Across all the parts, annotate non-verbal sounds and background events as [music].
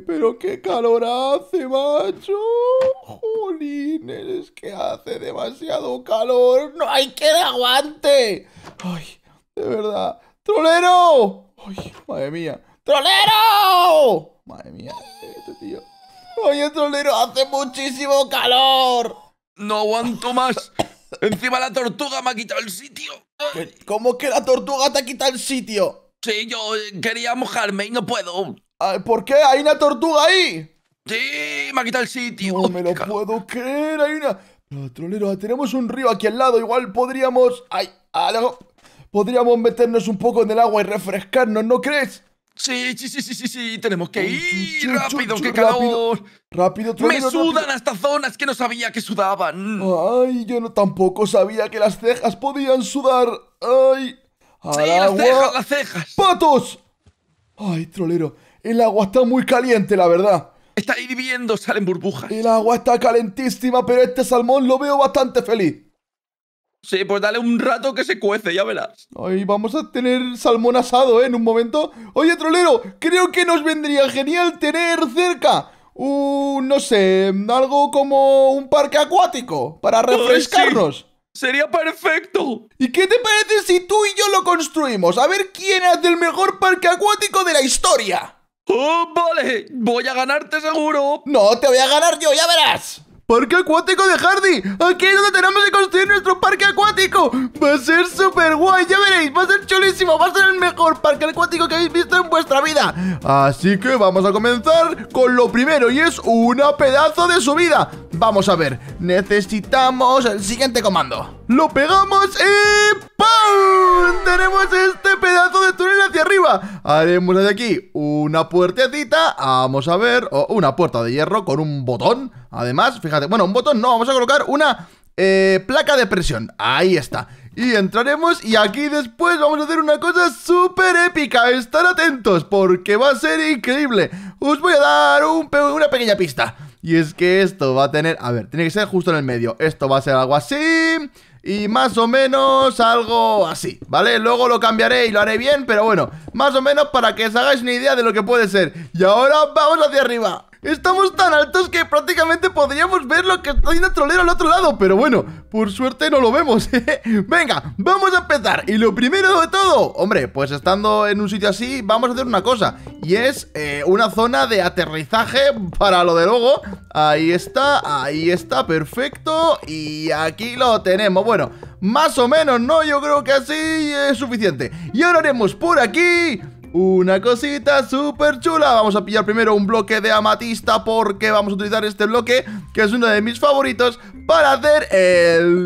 pero qué calor hace, macho. Jolín, es que hace demasiado calor. No hay que aguante. Ay, de verdad. ¡Trolero! Ay, madre mía. ¡Trolero! Madre mía, este tío. Oye, trolero, hace muchísimo calor. No aguanto más. Encima la tortuga me ha quitado el sitio. ¿Cómo que la tortuga te ha quitado el sitio? Sí, yo eh, quería mojarme y no puedo. ¿Por qué? ¿Hay una tortuga ahí? Sí, me ha quitado el sitio. No me lo puedo creer, hay una... Trolero, tenemos un río aquí al lado, igual podríamos... ¡Ay! Algo... Podríamos meternos un poco en el agua y refrescarnos, ¿no crees? Sí, sí, sí, sí, sí, sí, tenemos que ir rápido, ¡Qué que calor. Rápido, trolero. Me sudan hasta zonas que no sabía que sudaban. Ay, yo no tampoco sabía que las cejas podían sudar. Ay. Al agua. las cejas, las cejas. ¡Patos! Ay, trolero. El agua está muy caliente, la verdad. Está hirviendo, salen burbujas. El agua está calentísima, pero este salmón lo veo bastante feliz. Sí, pues dale un rato que se cuece, ya verás. Hoy vamos a tener salmón asado, ¿eh? En un momento. Oye, trolero, creo que nos vendría genial tener cerca un, no sé, algo como un parque acuático para refrescarnos. Sería perfecto. ¿Y qué te parece si tú y yo lo construimos? A ver quién hace el mejor parque acuático de la historia. ¡Oh, vale! ¡Voy a ganarte seguro! ¡No, te voy a ganar yo, ya verás! ¡Parque acuático de Hardy! ¡Aquí es donde tenemos que construir nuestro parque acuático! ¡Va a ser súper guay! ¡Ya veréis! ¡Va a ser chulísimo! ¡Va a ser el mejor parque acuático que habéis visto en vuestra vida! Así que vamos a comenzar con lo primero y es una pedazo de subida. Vamos a ver, necesitamos el siguiente comando lo pegamos y ¡pum! Tenemos este pedazo de túnel hacia arriba. Haremos de aquí una puertecita, vamos a ver, una puerta de hierro con un botón. Además, fíjate, bueno, un botón no, vamos a colocar una eh, placa de presión. Ahí está. Y entraremos y aquí después vamos a hacer una cosa súper épica. Estar atentos porque va a ser increíble. Os voy a dar una pequeña pista. Y es que esto va a tener... A ver, tiene que ser justo en el medio. Esto va a ser algo así y más o menos algo así, ¿vale? Luego lo cambiaré y lo haré bien, pero bueno, más o menos para que os hagáis una idea de lo que puede ser. Y ahora vamos hacia arriba. Estamos tan altos que prácticamente podríamos ver lo que está haciendo Trolero al otro lado Pero bueno, por suerte no lo vemos [laughs] Venga, vamos a empezar Y lo primero de todo, hombre, pues estando en un sitio así Vamos a hacer una cosa Y es eh, una zona de aterrizaje para lo de luego Ahí está, ahí está, perfecto Y aquí lo tenemos, bueno Más o menos, ¿no? Yo creo que así es suficiente Y ahora haremos por aquí... Una cosita súper chula Vamos a pillar primero un bloque de amatista Porque vamos a utilizar este bloque Que es uno de mis favoritos Para hacer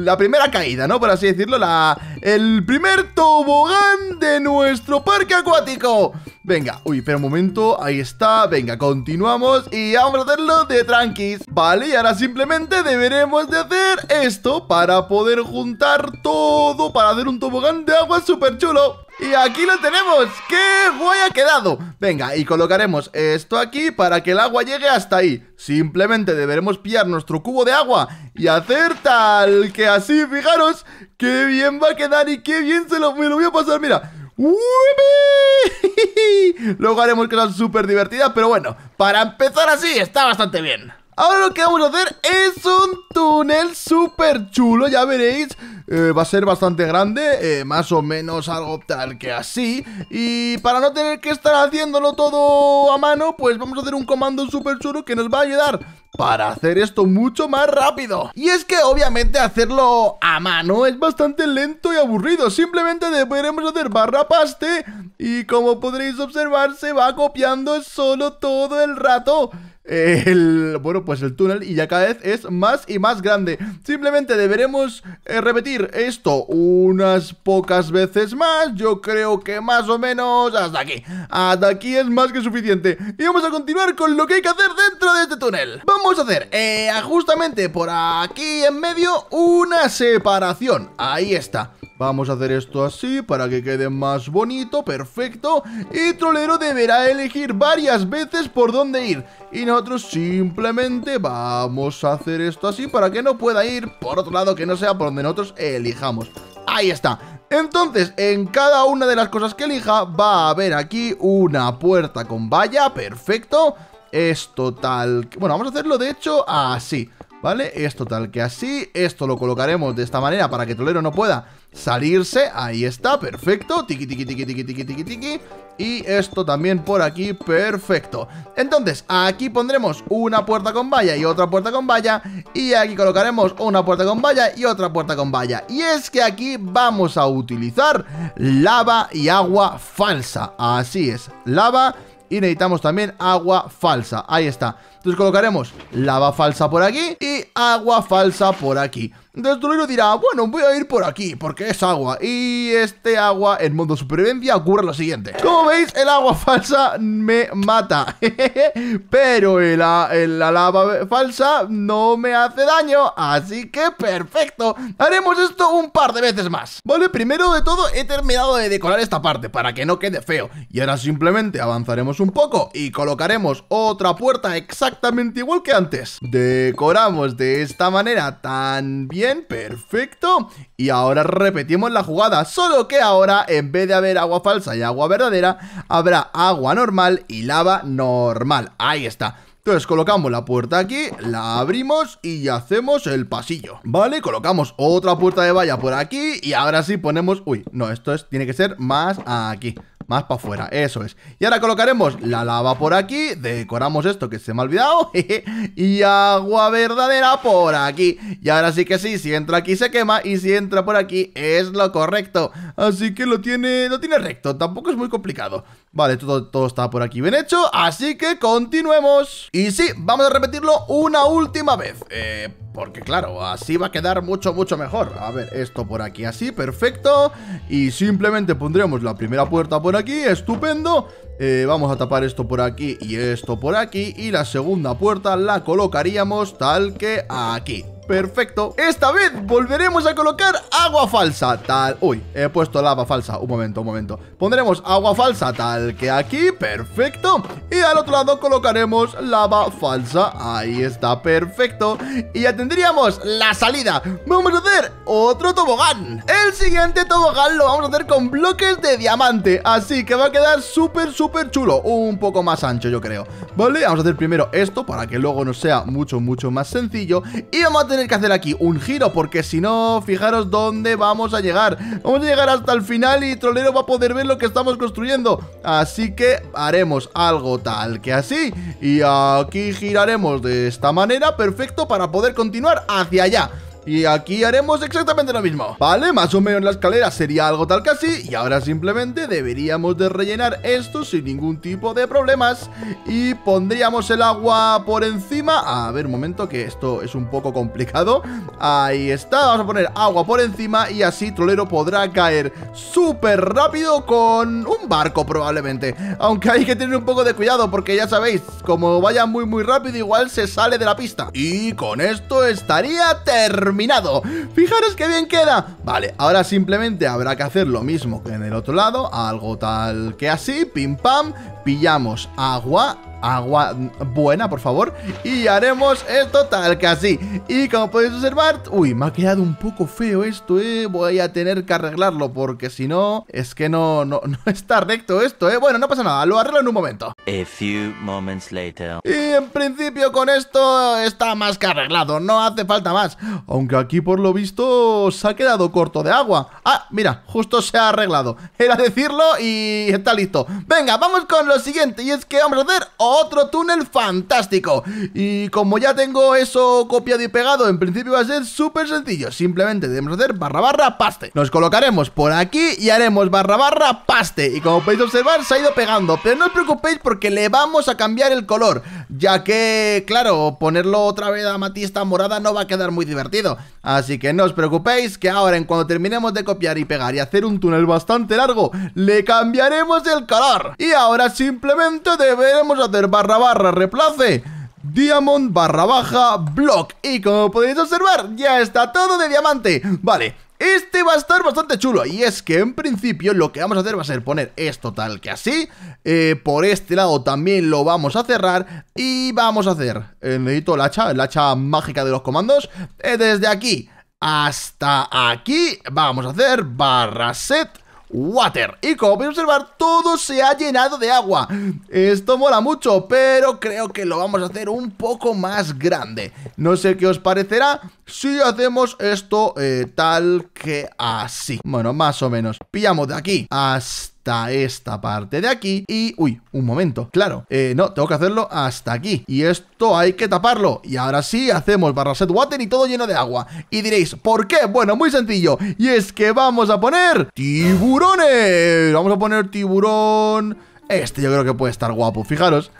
la primera caída, ¿no? Por así decirlo, la, el primer tobogán de nuestro parque acuático Venga, uy, pero un momento Ahí está, venga, continuamos Y vamos a hacerlo de tranquis Vale, y ahora simplemente deberemos de hacer esto Para poder juntar todo Para hacer un tobogán de agua súper chulo y aquí lo tenemos ¡Qué guay ha quedado! Venga, y colocaremos esto aquí para que el agua llegue hasta ahí Simplemente deberemos pillar nuestro cubo de agua Y hacer tal que así, fijaros ¡Qué bien va a quedar y qué bien se lo, lo voy a pasar! Mira, [laughs] Luego haremos cosas súper divertidas, pero bueno, para empezar así está bastante bien. Ahora lo que vamos a hacer es un túnel súper chulo, ya veréis eh, Va a ser bastante grande, eh, más o menos algo tal que así Y para no tener que estar haciéndolo todo a mano, pues vamos a hacer un comando super chulo que nos va a ayudar para hacer esto mucho más rápido Y es que obviamente hacerlo a mano es bastante lento y aburrido Simplemente deberemos hacer barra paste Y como podréis observar se va copiando solo todo el rato el, bueno, pues el túnel y ya cada vez es más y más grande. Simplemente deberemos eh, repetir esto unas pocas veces más. Yo creo que más o menos hasta aquí. Hasta aquí es más que suficiente. Y vamos a continuar con lo que hay que hacer dentro de este túnel. Vamos a hacer eh, justamente por aquí en medio una separación. Ahí está. Vamos a hacer esto así para que quede más bonito, perfecto. Y Trolero deberá elegir varias veces por dónde ir. Y nosotros simplemente vamos a hacer esto así para que no pueda ir por otro lado que no sea por donde nosotros elijamos. Ahí está. Entonces, en cada una de las cosas que elija va a haber aquí una puerta con valla, perfecto. es total Bueno, vamos a hacerlo de hecho así. ¿Vale? Es total que así, esto lo colocaremos de esta manera para que Tolero no pueda salirse, ahí está, perfecto, tiki tiki tiqui tiqui tiqui tiqui tiqui y esto también por aquí, perfecto Entonces, aquí pondremos una puerta con valla y otra puerta con valla Y aquí colocaremos una puerta con valla y otra puerta con valla Y es que aquí vamos a utilizar lava y agua falsa Así es, lava y necesitamos también agua falsa Ahí está entonces colocaremos lava falsa por aquí y agua falsa por aquí entonces dirá, bueno, voy a ir por aquí, porque es agua. Y este agua en modo supervivencia ocurre lo siguiente. Como veis, el agua falsa me mata. [laughs] Pero la, la lava falsa no me hace daño, así que perfecto. Haremos esto un par de veces más. Vale, primero de todo he terminado de decorar esta parte para que no quede feo. Y ahora simplemente avanzaremos un poco y colocaremos otra puerta exactamente igual que antes. Decoramos de esta manera también bien, perfecto. Y ahora repetimos la jugada, solo que ahora en vez de haber agua falsa y agua verdadera, habrá agua normal y lava normal. Ahí está. Entonces colocamos la puerta aquí, la abrimos y hacemos el pasillo, ¿vale? Colocamos otra puerta de valla por aquí y ahora sí ponemos... Uy, no, esto es, tiene que ser más aquí. Más para afuera, eso es Y ahora colocaremos la lava por aquí Decoramos esto que se me ha olvidado [laughs] Y agua verdadera por aquí Y ahora sí que sí, si entra aquí se quema Y si entra por aquí es lo correcto Así que lo tiene, lo tiene recto Tampoco es muy complicado Vale, todo, todo está por aquí bien hecho Así que continuemos Y sí, vamos a repetirlo una última vez Eh... Porque claro, así va a quedar mucho, mucho mejor A ver, esto por aquí así, perfecto Y simplemente pondremos la primera puerta por aquí, estupendo eh, vamos a tapar esto por aquí y esto por aquí y la segunda puerta la colocaríamos tal que aquí Perfecto, esta vez volveremos a colocar agua falsa, tal... Uy, he puesto lava falsa, un momento, un momento Pondremos agua falsa tal que aquí, perfecto Y al otro lado colocaremos lava falsa, ahí está, perfecto Y ya tendríamos la salida Vamos a hacer otro tobogán El siguiente tobogán lo vamos a hacer con bloques de diamante Así que va a quedar súper, súper súper chulo Un poco más ancho yo creo Vale, vamos a hacer primero esto para que luego nos sea mucho, mucho más sencillo Y vamos a tener que hacer aquí un giro Porque si no, fijaros dónde vamos a llegar Vamos a llegar hasta el final y Trolero va a poder ver lo que estamos construyendo Así que haremos algo tal que así Y aquí giraremos de esta manera Perfecto para poder continuar hacia allá y aquí haremos exactamente lo mismo Vale, más o menos la escalera sería algo tal que así Y ahora simplemente deberíamos de rellenar esto sin ningún tipo de problemas Y pondríamos el agua por encima A ver, un momento que esto es un poco complicado Ahí está, vamos a poner agua por encima Y así Trolero podrá caer súper rápido con un barco probablemente Aunque hay que tener un poco de cuidado porque ya sabéis Como vaya muy muy rápido igual se sale de la pista Y con esto estaría terminado terminado Fijaros qué bien queda Vale, ahora simplemente habrá que hacer lo mismo que en el otro lado Algo tal que así, pim pam Pillamos agua agua buena, por favor Y haremos esto tal que así Y como podéis observar, uy, me ha quedado un poco feo esto, eh Voy a tener que arreglarlo porque si no, es que no, no, [laughs] está recto esto, eh Bueno, no pasa nada, lo arreglo en un momento A few moments later. Y en principio con esto está más que arreglado, no hace falta más Aunque aquí por lo visto se ha quedado corto de agua Ah, mira, justo se ha arreglado Era decirlo y está listo Venga, vamos con lo siguiente y es que vamos a hacer otro túnel fantástico Y como ya tengo eso copiado y pegado En principio va a ser súper sencillo Simplemente debemos hacer barra barra paste Nos colocaremos por aquí y haremos barra barra paste Y como podéis observar se ha ido pegando Pero no os preocupéis porque le vamos a cambiar el color Ya que, claro, ponerlo otra vez a matista morada no va a quedar muy divertido Así que no os preocupéis que ahora en cuando terminemos de copiar y pegar y hacer un túnel bastante largo Le cambiaremos el color Y ahora simplemente deberemos hacer barra barra replace Diamond barra baja block Y como podéis observar ya está todo de diamante Vale, este va a estar bastante chulo y es que en principio lo que vamos a hacer va a ser poner esto tal que así eh, Por este lado también lo vamos a cerrar y vamos a hacer eh, Necesito el hacha, el hacha mágica de los comandos eh, Desde aquí hasta aquí vamos a hacer barra set water. Y como podéis observar, todo se ha llenado de agua. Esto mola mucho, pero creo que lo vamos a hacer un poco más grande. No sé qué os parecerá si hacemos esto eh, tal que así. Bueno, más o menos. Pillamos de aquí hasta esta parte de aquí y... Uy, un momento, claro, eh, no, tengo que hacerlo hasta aquí y esto hay que taparlo y ahora sí hacemos barra set water y todo lleno de agua y diréis, ¿por qué? Bueno, muy sencillo y es que vamos a poner tiburones, vamos a poner tiburón... Este yo creo que puede estar guapo, fijaros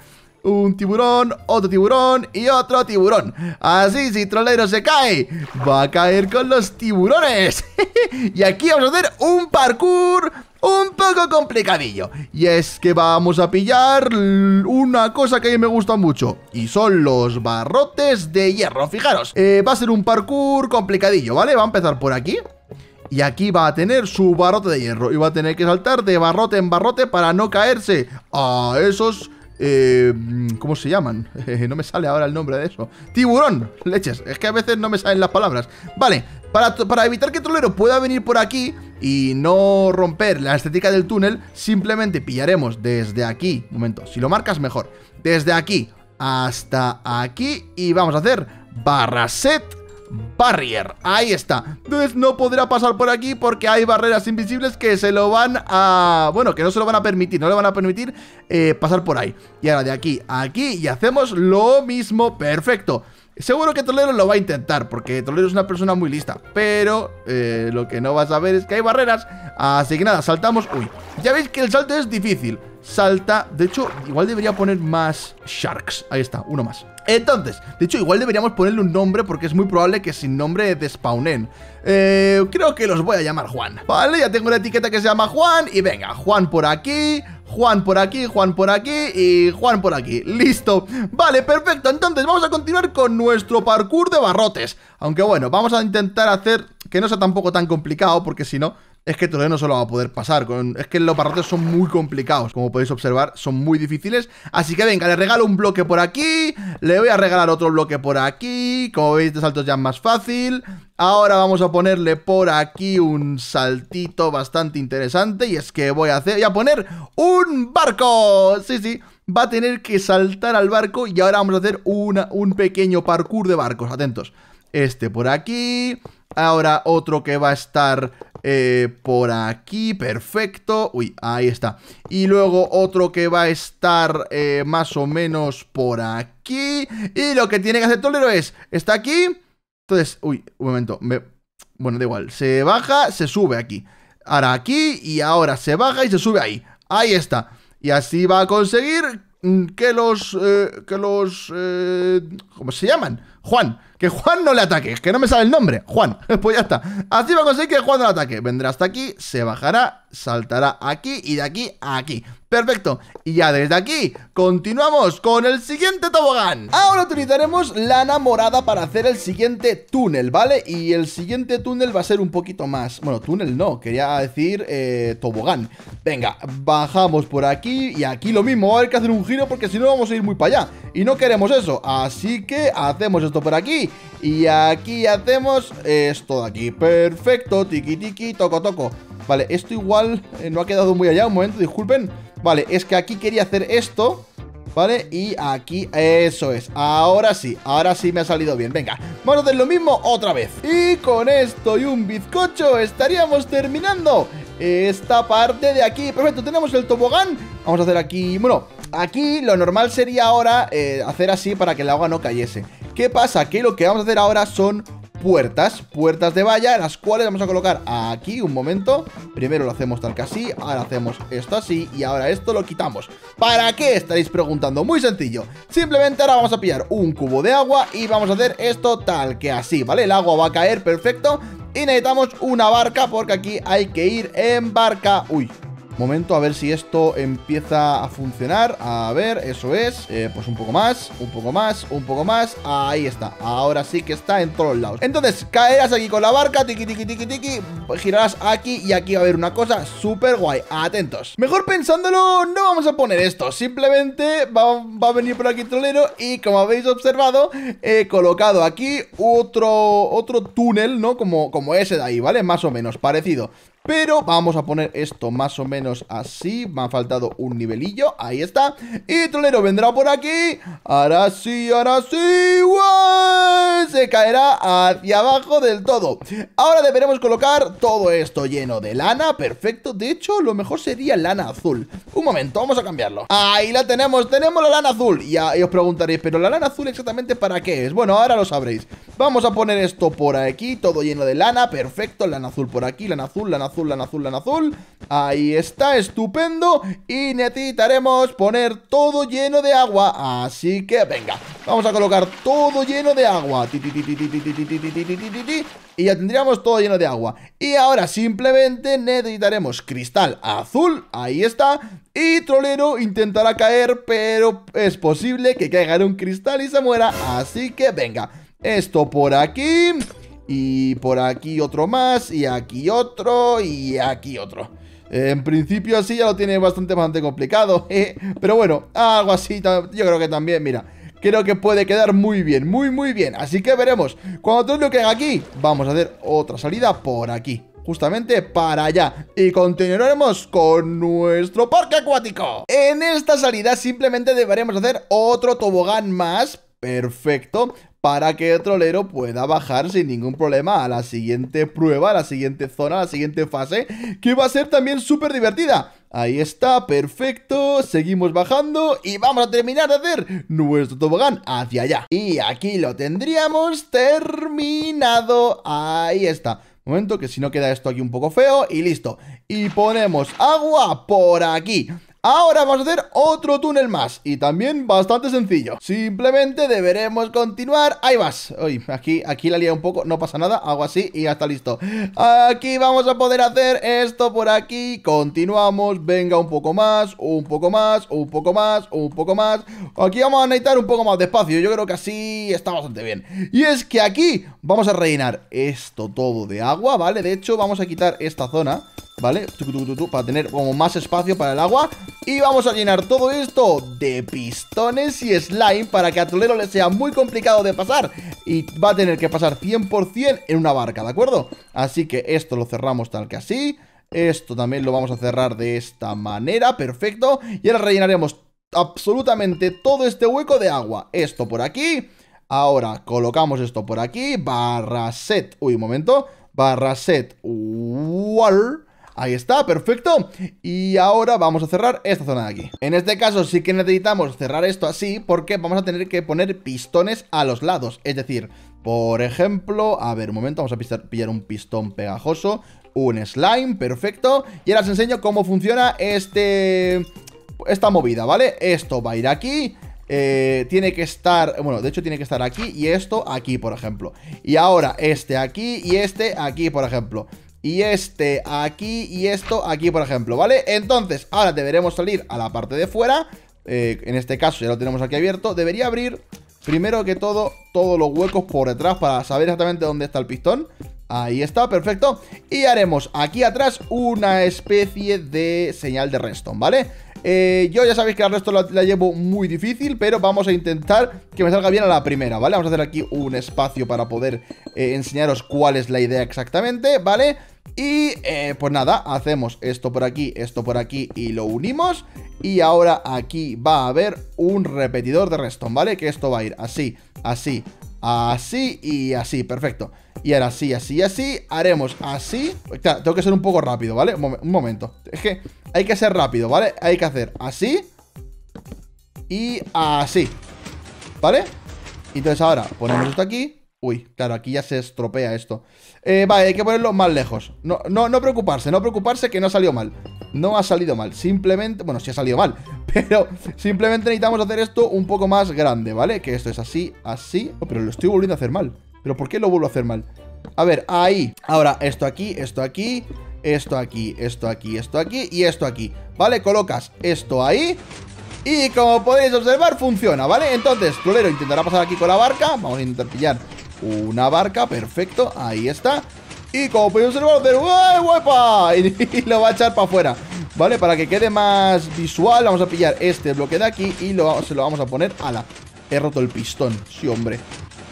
un tiburón, otro tiburón y otro tiburón. Así, si trolero se cae, va a caer con los tiburones. [laughs] y aquí vamos a hacer un parkour un poco complicadillo. Y es que vamos a pillar una cosa que a mí me gusta mucho. Y son los barrotes de hierro. Fijaros, eh, va a ser un parkour complicadillo, ¿vale? Va a empezar por aquí. Y aquí va a tener su barrote de hierro. Y va a tener que saltar de barrote en barrote para no caerse a esos eh, ¿Cómo se llaman? [laughs] Eh, no me sale ahora el nombre de eso. Tiburón, leches. Es que a veces no me salen las palabras. Vale, para, para, evitar que Trolero pueda venir por aquí y no romper la estética del túnel, simplemente pillaremos desde aquí, un momento, si lo marcas mejor, desde aquí hasta aquí y vamos a hacer barra set Barrier. Ahí está. Entonces no podrá pasar por aquí porque hay barreras invisibles que se lo van a... Bueno, que no se lo van a permitir, no le van a permitir eh, pasar por ahí. Y ahora de aquí a aquí y hacemos lo mismo. Perfecto. Seguro que Tolero lo va a intentar, porque Tolero es una persona muy lista. Pero eh, lo que no va a saber es que hay barreras. Así que nada, saltamos. Uy, ya veis que el salto es difícil. Salta. De hecho, igual debería poner más sharks. Ahí está, uno más. Entonces, de hecho, igual deberíamos ponerle un nombre porque es muy probable que sin nombre despawnen. Eh, creo que los voy a llamar Juan. Vale, ya tengo una etiqueta que se llama Juan y venga, Juan por aquí, Juan por aquí, Juan por aquí y Juan por aquí. Listo. Vale, perfecto. Entonces vamos a continuar con nuestro parkour de barrotes. Aunque bueno, vamos a intentar hacer que no sea tampoco tan complicado porque si no es que todavía no se lo va a poder pasar. Es que los parrotes son muy complicados, como podéis observar, son muy difíciles. Así que venga, le regalo un bloque por aquí, le voy a regalar otro bloque por aquí. Como veis, de saltos ya es más fácil. Ahora vamos a ponerle por aquí un saltito bastante interesante y es que voy a hacer, voy a poner un barco. Sí, sí, va a tener que saltar al barco y ahora vamos a hacer un pequeño parkour de barcos. Atentos. Este por aquí, Ahora otro que va a estar eh, por aquí, perfecto. Uy, ahí está. Y luego otro que va a estar eh, más o menos por aquí. Y lo que tiene que hacer Tolero es, está aquí. Entonces, uy, un momento. Bueno, da igual. Se baja, se sube aquí. Ahora aquí y ahora se baja y se sube ahí. Ahí está. Y así va a conseguir mm, que los... Eh, que los... ¿Cómo se llaman? Juan, que Juan no le ataque, que no me sabe el nombre. Juan, [laughs] pues ya está. Así va a conseguir que Juan no le ataque. Vendrá hasta aquí, se bajará, saltará aquí y de aquí a aquí. Perfecto. Y ya desde aquí, continuamos con el siguiente tobogán. Ahora utilizaremos la enamorada para hacer el siguiente túnel, ¿vale? Y el siguiente túnel va a ser un poquito más... Bueno, túnel no, quería decir eh, tobogán. Venga, bajamos por aquí y aquí lo mismo. Hay que hacer un giro porque si no vamos a ir muy para allá. Y no queremos eso. Así que hacemos por aquí Y aquí hacemos esto de aquí Perfecto, Tiki tiki, toco toco Vale, esto igual eh, no ha quedado muy allá Un momento, disculpen Vale, es que aquí quería hacer esto ¿Vale? Y aquí, eso es Ahora sí, ahora sí me ha salido bien Venga, vamos a hacer lo mismo otra vez Y con esto y un bizcocho Estaríamos terminando Esta parte de aquí, perfecto, tenemos el tobogán Vamos a hacer aquí, bueno Aquí lo normal sería ahora eh, Hacer así para que el agua no cayese ¿Qué pasa? Que lo que vamos a hacer ahora son puertas, puertas de valla, las cuales vamos a colocar aquí un momento. Primero lo hacemos tal que así, ahora hacemos esto así y ahora esto lo quitamos. ¿Para qué? Estaréis preguntando. Muy sencillo. Simplemente ahora vamos a pillar un cubo de agua y vamos a hacer esto tal que así, ¿vale? El agua va a caer perfecto y necesitamos una barca porque aquí hay que ir en barca. Uy, Momento a ver si esto empieza a funcionar. A ver, eso es. Eh, pues un poco más, un poco más, un poco más. Ahí está. Ahora sí que está en todos lados. Entonces, caerás aquí con la barca. Tiki, tiki, tiki, tiki. Girarás aquí y aquí va a haber una cosa súper guay. Atentos. Mejor pensándolo, no vamos a poner esto. Simplemente va, a venir por aquí el trolero y como habéis observado, he colocado aquí otro, otro túnel, ¿no? Como, como ese de ahí, ¿vale? Más o menos, parecido. Pero vamos a poner esto más o menos así Me ha faltado un nivelillo, ahí está Y Trolero vendrá por aquí Ahora sí, ahora sí ¡Wow! Se caerá hacia abajo del todo Ahora deberemos colocar todo esto lleno de lana Perfecto, de hecho lo mejor sería lana azul Un momento, vamos a cambiarlo Ahí la tenemos, tenemos la lana azul y, os preguntaréis, pero la lana azul exactamente para qué es Bueno, ahora lo sabréis Vamos a poner esto por aquí, todo lleno de lana Perfecto, lana azul por aquí, lana azul, lana azul azul, azul, azul. Ahí está, estupendo. Y necesitaremos poner todo lleno de agua. Así que venga, vamos a colocar todo lleno de agua. Y ya tendríamos todo lleno de agua. Y ahora simplemente necesitaremos cristal azul. Ahí está. Y Trolero intentará caer, pero es posible que caiga en un cristal y se muera. Así que venga, esto por aquí... Y por aquí otro más, y aquí otro, y aquí otro. En principio así ya lo tiene bastante, bastante complicado. [laughs] Pero bueno, algo así yo creo que también, mira. Creo que puede quedar muy bien, muy, muy bien. Así que veremos. Cuando todo lo que haga aquí, vamos a hacer otra salida por aquí justamente para allá y continuaremos con nuestro parque acuático. En esta salida simplemente deberemos hacer otro tobogán más Perfecto, para que el trolero pueda bajar sin ningún problema a la siguiente prueba, a la siguiente zona, a la siguiente fase, que va a ser también súper divertida. Ahí está, perfecto, seguimos bajando y vamos a terminar de hacer nuestro tobogán hacia allá. Y aquí lo tendríamos terminado, ahí está. Momento que si no queda esto aquí un poco feo y listo. Y ponemos agua por aquí. Ahora vamos a hacer otro túnel más y también bastante sencillo. Simplemente deberemos continuar. Ahí vas. Uy, aquí, aquí la lié un poco, no pasa nada, hago así y ya está listo. Aquí vamos a poder hacer esto por aquí. Continuamos, venga un poco más, un poco más, un poco más, un poco más. Aquí vamos a necesitar un poco más de espacio, yo creo que así está bastante bien. Y es que aquí vamos a rellenar esto todo de agua, ¿vale? De hecho, vamos a quitar esta zona ¿vale? Para tener como más espacio para el agua Y vamos a llenar todo esto de pistones y slime Para que a Tolero le sea muy complicado de pasar Y va a tener que pasar 100% en una barca, ¿de acuerdo? Así que esto lo cerramos tal que así Esto también lo vamos a cerrar de esta manera, perfecto Y ahora rellenaremos absolutamente todo este hueco de agua Esto por aquí Ahora colocamos esto por aquí, barra set, uy, un momento, barra set, Wall Ahí está, perfecto Y ahora vamos a cerrar esta zona de aquí En este caso sí que necesitamos cerrar esto así Porque vamos a tener que poner pistones a los lados Es decir, por ejemplo, a ver, un momento Vamos a pillar un pistón pegajoso Un slime, perfecto Y ahora os enseño cómo funciona este... Esta movida, ¿vale? Esto va a ir aquí eh, tiene que estar, bueno, de hecho tiene que estar aquí y esto aquí, por ejemplo Y ahora este aquí y este aquí, por ejemplo y este aquí y esto aquí, por ejemplo, ¿vale? Entonces, ahora deberemos salir a la parte de fuera. Eh, en este caso ya lo tenemos aquí abierto. Debería abrir, primero que todo, todos los huecos por detrás para saber exactamente dónde está el pistón. Ahí está, perfecto. Y haremos aquí atrás una especie de señal de redstone, ¿vale? Eh, yo ya sabéis que el resto la, llevo muy difícil, pero vamos a intentar que me salga bien a la primera, ¿vale? Vamos a hacer aquí un espacio para poder eh, enseñaros cuál es la idea exactamente, ¿vale? Y eh, pues nada, hacemos esto por aquí, esto por aquí y lo unimos Y ahora aquí va a haber un repetidor de redstone, ¿vale? Que esto va a ir así, así, así y así, perfecto Y ahora así, así, así, haremos así Tengo que ser un poco rápido, ¿vale? Un, un momento, es que hay que ser rápido, ¿vale? Hay que hacer así y así ¿Vale? Entonces ahora ponemos esto aquí Uy, claro, aquí ya se estropea esto. Eh, vale, hay que ponerlo más lejos. No, no, no preocuparse, no preocuparse que no ha salido mal. No ha salido mal. Simplemente, bueno, sí ha salido mal. [laughs] Pero simplemente necesitamos hacer esto un poco más grande, ¿vale? Que esto es así, así. Oh, pero lo estoy volviendo a hacer mal. ¿Pero por qué lo vuelvo a hacer mal? A ver, ahí. Ahora, esto aquí, esto aquí, esto aquí, esto aquí, esto aquí y esto aquí. ¿Vale? Colocas esto ahí. Y como podéis observar, funciona, ¿vale? Entonces, clorero intentará pasar aquí con la barca. Vamos a intentar pillar una barca, perfecto, ahí está. Y como podemos observar, ay guapa [laughs] y lo va a echar para afuera. ¿Vale? Para que quede más visual, vamos a pillar este bloque de aquí y se lo vamos a poner ala He roto el pistón, sí, hombre.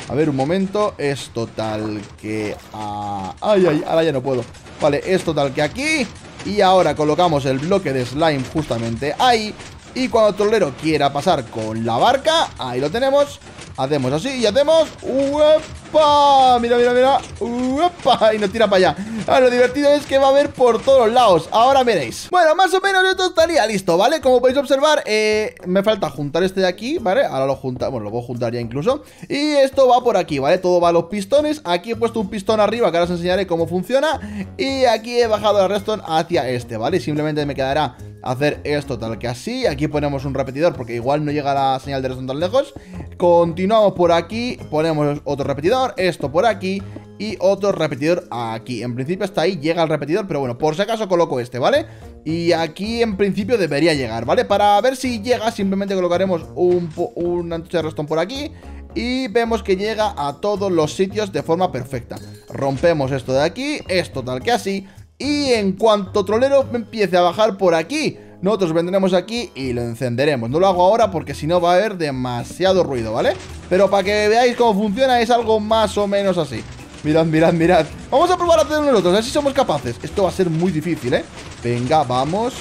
A ver, un momento. Es total que... Ah, ay, ay, ahora ya no puedo. Vale, es total que aquí... Y ahora colocamos el bloque de slime justamente ahí y cuando el trolero quiera pasar con la barca, ahí lo tenemos. Hacemos así y hacemos... ¡Uepa! Mira, mira, mira. ¡Uepa! Y nos tira para allá. Ah, lo divertido es que va a haber por todos lados. Ahora veréis. Bueno, más o menos esto estaría listo, ¿vale? Como podéis observar, eh, me falta juntar este de aquí, ¿vale? Ahora lo juntamos, bueno, lo voy a juntar ya incluso. Y esto va por aquí, ¿vale? Todo va a los pistones. Aquí he puesto un pistón arriba, que ahora os enseñaré cómo funciona. Y aquí he bajado el redstone hacia este, ¿vale? Simplemente me quedará hacer esto tal que así. Aquí Aquí ponemos un repetidor porque igual no llega la señal de redstone tan lejos. Continuamos por aquí, ponemos otro repetidor, esto por aquí y otro repetidor aquí. En principio hasta ahí llega el repetidor, pero bueno, por si acaso coloco este, ¿vale? Y aquí en principio debería llegar, ¿vale? Para ver si llega simplemente colocaremos un, un de por aquí y vemos que llega a todos los sitios de forma perfecta. Rompemos esto de aquí, esto tal que así y en cuanto Trolero empiece a bajar por aquí nosotros vendremos aquí y lo encenderemos. No lo hago ahora porque si no va a haber demasiado ruido, ¿vale? Pero para que veáis cómo funciona es algo más o menos así. Mirad, mirad, mirad. Vamos a probar a hacerlo nosotros, a ver si somos capaces. Esto va a ser muy difícil, ¿eh? Venga, vamos.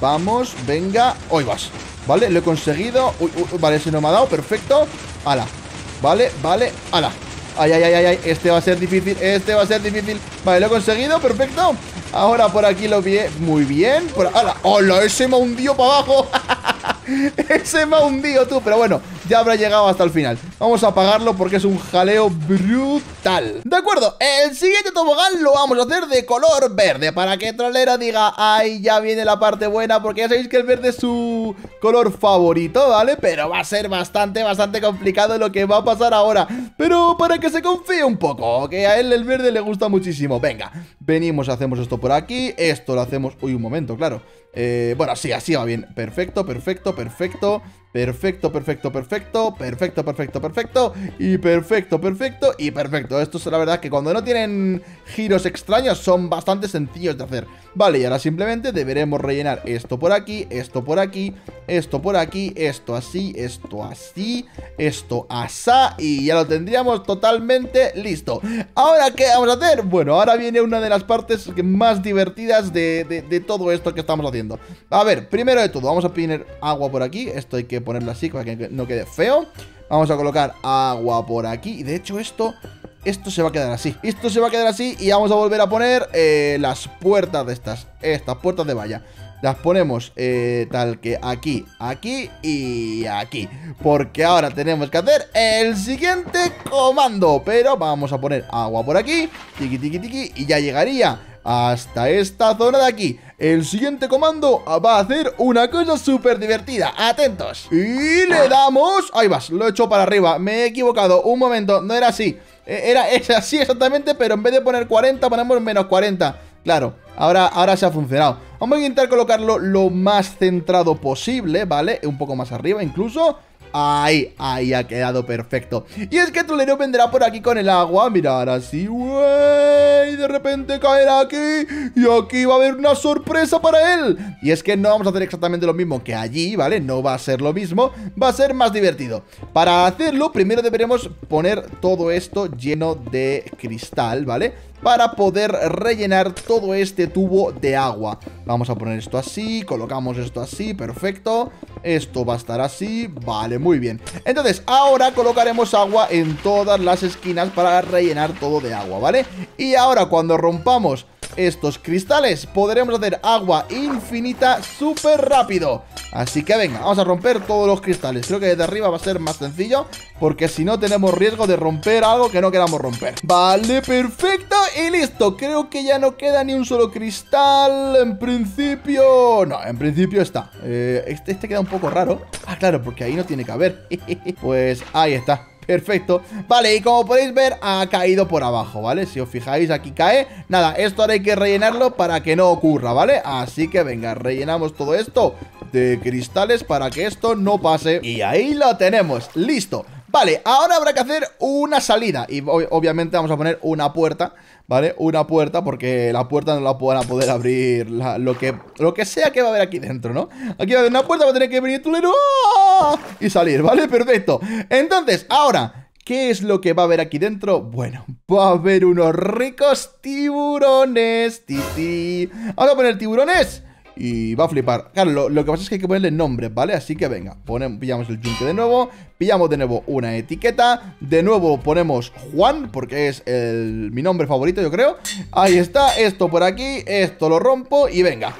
Vamos, venga. Hoy vas. Vale, lo he conseguido. Uy, vale, se no me ha dado. Perfecto. Ala. Vale, vale. Ala. Ay, ay, ay, ay, este va a ser difícil Este va a ser difícil Vale, lo he conseguido, perfecto Ahora por aquí lo vi muy bien por... ¡Hala! Ese me hundido para abajo [laughs] Ese me ha hundido, tú Pero bueno, ya habrá llegado hasta el final Vamos a apagarlo porque es un jaleo brutal De acuerdo, el siguiente tobogán lo vamos a hacer de color verde Para que Trolera diga, ay, ya viene la parte buena Porque ya sabéis que el verde es su color favorito, ¿vale? Pero va a ser bastante, bastante complicado lo que va a pasar ahora Pero para que se confíe un poco, que a él el verde le gusta muchísimo Venga, venimos, hacemos esto por aquí Esto lo hacemos... hoy un momento, claro eh, bueno, sí, así va bien Perfecto, perfecto, perfecto Perfecto, perfecto, perfecto, perfecto, perfecto, perfecto Y perfecto, perfecto y perfecto Esto es la verdad que cuando no tienen giros extraños son bastante sencillos de hacer Vale, y ahora simplemente deberemos rellenar esto por aquí, esto por aquí, esto por aquí Esto así, esto así, esto asá Y ya lo tendríamos totalmente listo ¿Ahora qué vamos a hacer? Bueno, ahora viene una de las partes más divertidas de, de todo esto que estamos haciendo A ver, primero de todo, vamos a poner agua por aquí Esto hay que ponerlo así para que no quede feo. Vamos a colocar agua por aquí. Y de hecho esto, esto se va a quedar así. Esto se va a quedar así y vamos a volver a poner eh, las puertas de estas. Estas puertas de valla. Las ponemos eh, tal que aquí, aquí y aquí. Porque ahora tenemos que hacer el siguiente comando. Pero vamos a poner agua por aquí. Tiki, tiki, tiki. Y ya llegaría hasta esta zona de aquí. El siguiente comando va a hacer una cosa súper divertida. Atentos. Y le damos... Ahí vas, lo he hecho para arriba. Me he equivocado. Un momento, no era así. E, [laughs] era así exactamente, pero en vez de poner 40 ponemos menos 40. Claro, ahora, ahora se ha funcionado. Vamos a intentar colocarlo lo más centrado posible, ¿vale? Un poco más arriba incluso. Ahí, ahí ha quedado perfecto Y es que Trolero vendrá por aquí con el agua Mirar así, Y De repente caerá aquí Y aquí va a haber una sorpresa para él Y es que no vamos a hacer exactamente lo mismo que allí, ¿vale? No va a ser lo mismo Va a ser más divertido Para hacerlo, primero deberemos poner todo esto lleno de cristal, ¿vale? Para poder rellenar todo este tubo de agua Vamos a poner esto así, colocamos esto así, perfecto esto va a estar así, vale, muy bien Entonces, ahora colocaremos agua en todas las esquinas para rellenar todo de agua, ¿vale? Y ahora cuando rompamos estos cristales podremos hacer agua infinita súper rápido Así que venga, vamos a romper todos los cristales Creo que desde arriba va a ser más sencillo Porque si no tenemos riesgo de romper algo que no queramos romper Vale, perfecto y listo Creo que ya no queda ni un solo cristal En principio... No, en principio está eh, este, este queda un poco raro Ah, claro, porque ahí no tiene que haber [laughs] Pues ahí está Perfecto Vale, y como podéis ver ha caído por abajo, ¿vale? Si os fijáis, aquí cae Nada, esto ahora hay que rellenarlo para que no ocurra, ¿vale? Así que venga, rellenamos todo esto de cristales para que esto no pase Y ahí lo tenemos, listo Vale, ahora habrá que hacer una salida Y obviamente vamos a poner una puerta ¿Vale? Una puerta, porque la puerta no la van a poder abrir lo, que, lo que sea que va a haber aquí dentro, ¿no? Aquí va a haber una puerta, va a tener que venir Tulero ¡ah! y salir, ¿vale? Perfecto. Entonces, ahora, ¿Qué es lo que va a haber aquí dentro? Bueno, va a haber unos ricos tiburones. titi Vamos a poner tiburones y va a flipar. Claro, lo, que pasa es que hay que ponerle nombre, ¿vale? Así que venga, ponemos, pillamos el yunque de nuevo. Pillamos de nuevo una etiqueta. De nuevo ponemos Juan, porque es mi nombre favorito, yo creo. Ahí está, esto por aquí, esto lo rompo y venga.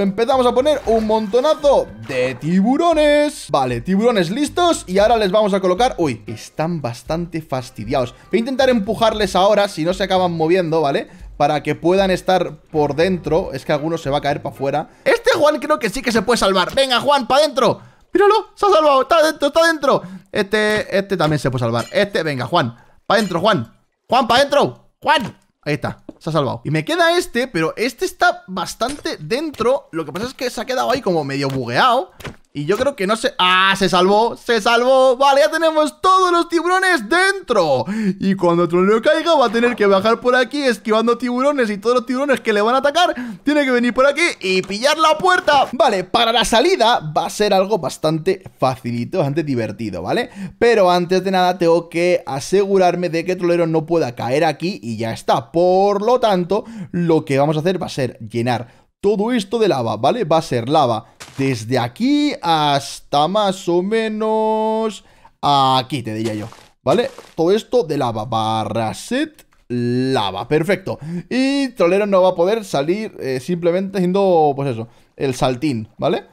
empezamos a poner un montonazo de tiburones. Vale, tiburones listos y ahora les vamos a colocar... Uy, están bastante fastidiados. Voy a intentar empujarles ahora si no se acaban moviendo, ¿vale? vale para que puedan estar por dentro. Es que alguno se va a caer para afuera. Este Juan creo que sí que se puede salvar. Venga, Juan, para adentro. Míralo, se ha salvado. Está dentro, está dentro. Este, este también se puede salvar. Este, venga, Juan. Para adentro, Juan. Juan, para adentro. Juan. Ahí está, se ha salvado. Y me queda este, pero este está bastante dentro. Lo que pasa es que se ha quedado ahí como medio bugueado. Y yo creo que no se... ¡Ah! ¡Se salvó! ¡Se salvó! Vale, ya tenemos todos los tiburones dentro. Y cuando trolero caiga va a tener que bajar por aquí esquivando tiburones y todos los tiburones que le van a atacar. Tiene que venir por aquí y pillar la puerta. Vale, para la salida va a ser algo bastante facilito, bastante divertido, ¿vale? Pero antes de nada tengo que asegurarme de que Trolero no pueda caer aquí y ya está. Por lo tanto, lo que vamos a hacer va a ser llenar todo esto de lava, ¿vale? Va a ser lava desde aquí hasta más o menos aquí, te diría yo. ¿Vale? Todo esto de lava. Barra set lava. Perfecto. Y Trolero no va a poder salir eh, simplemente haciendo, pues eso, el saltín, ¿vale?